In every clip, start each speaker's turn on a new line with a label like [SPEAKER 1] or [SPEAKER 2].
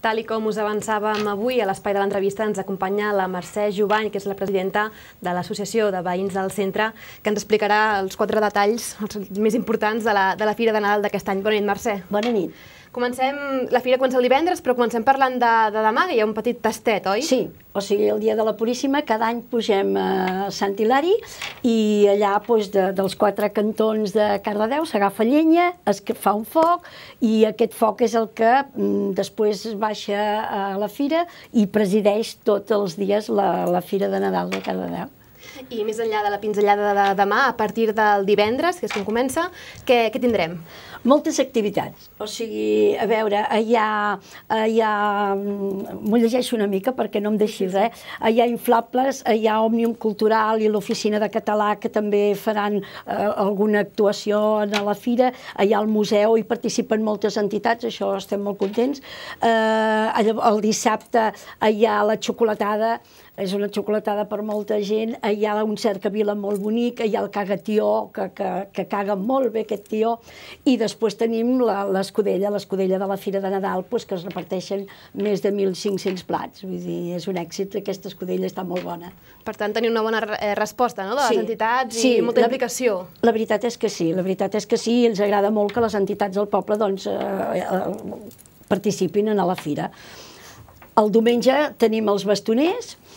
[SPEAKER 1] Tal i com us avançàvem avui, a l'espai de l'entrevista ens acompanya la Mercè Jovany, que és la presidenta de l'Associació de Veïns del Centre, que ens explicarà els quatre detalls els més importants de la, de la Fira de Nadal d'aquest any. Bona nit, Mercè. Bona nit. Comencem, la fira comença el divendres, però comencem parlant de, de demà, que hi ha un petit tastet, oi? Sí, o sigui, el dia de la Puríssima, cada any pugem a Sant Hilari i allà doncs, de,
[SPEAKER 2] dels quatre cantons de Cardedeu s'agafa llenya, es fa un foc i aquest foc és el que mm, després baixa a la fira i presideix tots els dies la, la fira de Nadal de Cardedeu
[SPEAKER 1] i més enllà de la pinzellada de demà, a partir del divendres, que és quan comença, què, què tindrem? Moltes activitats. O sigui, a
[SPEAKER 2] veure, hi ha... Hi ha M'ho llegeixo una mica perquè no em deixi res. Eh? Hi ha inflables, hi ha Òmnium Cultural i l'Oficina de Català que també faran eh, alguna actuació a la fira. Hi ha el museu, i participen moltes entitats, això estem molt contents. Eh, el dissabte hi ha la xocolatada, és una xocolatada per molta gent, eh, hi ha un cert cavila molt bonic, eh, hi ha el cagatió, que, que, que caga molt bé aquest tió, i després tenim l'escudella, l'escudella de la Fira de Nadal, pues, que es reparteixen més de 1.500 plats, vull dir, és un èxit, aquesta escudella està molt bona.
[SPEAKER 1] Per tant, tenir una bona eh, resposta no? de les sí, entitats sí, i molta implicació.
[SPEAKER 2] La veritat és que sí, la veritat és que sí, ens agrada molt que les entitats del poble doncs, eh, eh, participin en la fira. El diumenge tenim els bastoners,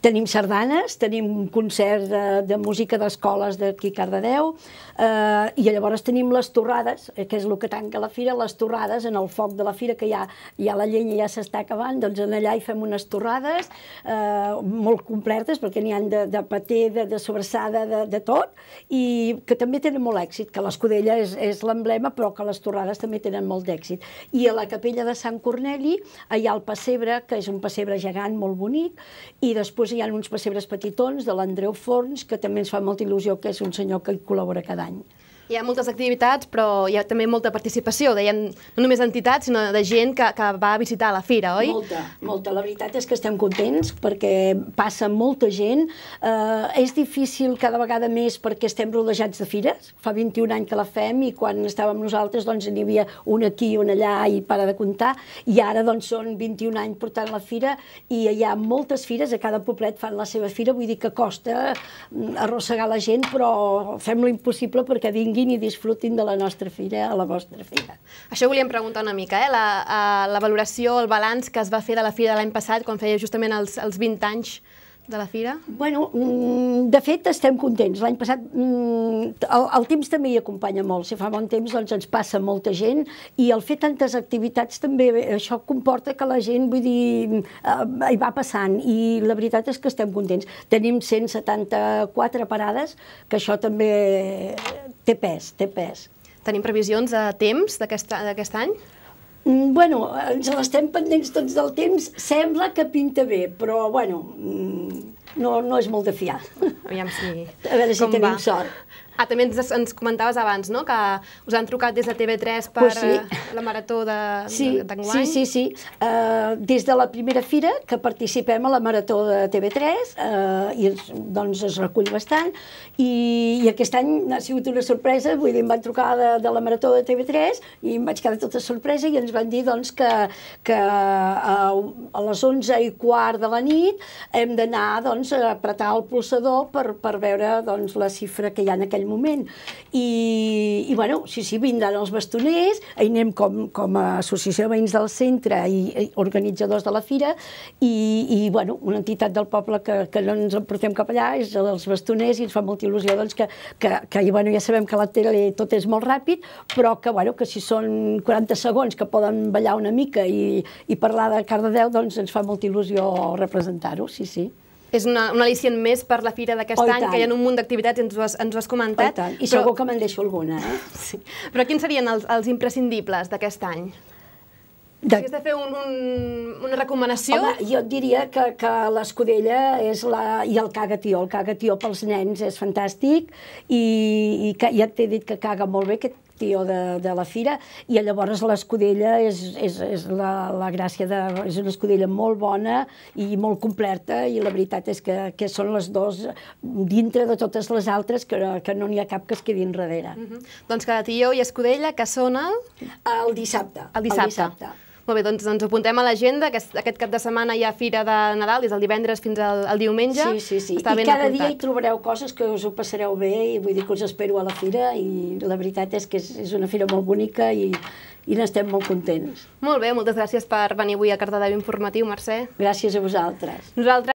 [SPEAKER 2] Tenim sardanes, tenim concerts de, de música d'escoles d'aquí Cardedeu, eh, i llavors tenim les torrades, eh, que és el que tanca la fira, les torrades en el foc de la fira, que ja, ja la llenya ja s'està acabant, doncs en allà hi fem unes torrades eh, molt completes, perquè n'hi han de, de paté, de, de sobrassada, de, de tot, i que també tenen molt èxit, que l'escudella és, és l'emblema, però que les torrades també tenen molt d'èxit. I a la capella de Sant Corneli hi ha el pessebre, que és un pessebre gegant molt bonic, i després Després hi ha uns pessebres petitons de l'Andreu Forns, que també ens fa molta il·lusió, que és un senyor que hi col·labora cada any.
[SPEAKER 1] Hi ha moltes activitats, però hi ha també molta participació, deien, no només entitats, sinó de gent que, que va visitar la fira, oi? Molta,
[SPEAKER 2] molta. La veritat és que estem contents perquè passa molta gent. Eh, és difícil cada vegada més perquè estem rodejats de fires. Fa 21 anys que la fem i quan estàvem nosaltres doncs n'hi havia un aquí, un allà i para de comptar. I ara doncs són 21 anys portant la fira i hi ha moltes fires, a cada poblet fan la seva fira, vull dir que costa mm, arrossegar la gent, però fem l'impossible perquè vingui vinguin i disfrutin de la nostra fira a la vostra fira.
[SPEAKER 1] Això volíem preguntar una mica, eh? la, uh, la valoració, el balanç que es va fer de la fira de l'any passat, quan feia justament els, els 20 anys de la fira?
[SPEAKER 2] Bueno, mm, de fet, estem contents. L'any passat mm, el, el temps també hi acompanya molt. Si fa bon temps, doncs ens passa molta gent i el fer tantes activitats també, això comporta que la gent, vull dir, mm, eh, hi va passant i la veritat és que estem contents. Tenim 174 parades, que això també té pes, té pes. Tenim previsions de temps d'aquest any? Mm, bueno, ens l'estem pendents tots del temps. Sembla que pinta bé, però, bueno,
[SPEAKER 1] mm, no, no és molt de fiar. Aviam si... A veure si Com tenim va. sort. Ah, també ens, ens comentaves abans, no?, que us han trucat des de TV3 per pues sí. Eh, la marató d'enguany. De, sí, sí, sí,
[SPEAKER 2] sí. Uh, eh, des de la primera fira que participem a la marató de TV3 uh, eh, i es, doncs es recull bastant i, i aquest any ha sigut una sorpresa, vull dir, em van trucar de, de la marató de TV3 i em vaig quedar tota sorpresa i ens van dir, doncs, que, que a, a les 11 i quart de la nit hem d'anar, doncs, a apretar el pulsador per, per veure, doncs, la xifra que hi ha en aquell aquell moment. I, i bueno, sí, sí, vindran els bastoners, hi anem com, com a associació de veïns del centre i, i organitzadors de la fira, i, i bueno, una entitat del poble que, que no ens en portem cap allà és els bastoners i ens fa molta il·lusió doncs, que, que, que i, bueno, ja sabem que la tele tot és molt ràpid, però que, bueno, que si són 40 segons que poden ballar una mica i, i parlar de Cardedeu, doncs ens fa molta il·lusió representar-ho, sí, sí
[SPEAKER 1] és una, una al·licient més per la fira d'aquest oh, any, tant. que hi ha un munt d'activitats, ens, ho has, ens ho has comentat. Oh, I, tant. I però... segur que me'n deixo alguna, eh? Sí. Però quins serien els, els imprescindibles d'aquest any? de... Si has de fer un, un, una recomanació... Home, jo diria que, que l'escudella
[SPEAKER 2] és la... i el cagatió. El cagatió pels nens és fantàstic i, i que, ja t'he dit que caga molt bé aquest tio de, de la fira i llavors l'escudella és, és, és la, la gràcia de... és una escudella molt bona i molt completa i la veritat és que, que són les dues dintre de totes les altres que, que no n'hi ha cap que es quedi
[SPEAKER 1] enrere. Mm -hmm. Doncs cada tio i escudella que són el... El dissabte. El dissabte. El dissabte. Molt bé, doncs ens doncs apuntem a l'agenda. Aquest, aquest cap de setmana hi ha Fira de Nadal, des del divendres fins al, al diumenge. Sí, sí, sí. Està I cada apuntat. dia hi
[SPEAKER 2] trobareu coses que us ho passareu bé i vull dir que us espero a la fira i la veritat és que és, és una fira molt bonica i, i n'estem molt contents.
[SPEAKER 1] Molt bé, moltes gràcies per venir avui a Cardedeu Informatiu, Mercè.
[SPEAKER 2] Gràcies a vosaltres.
[SPEAKER 1] Nosaltres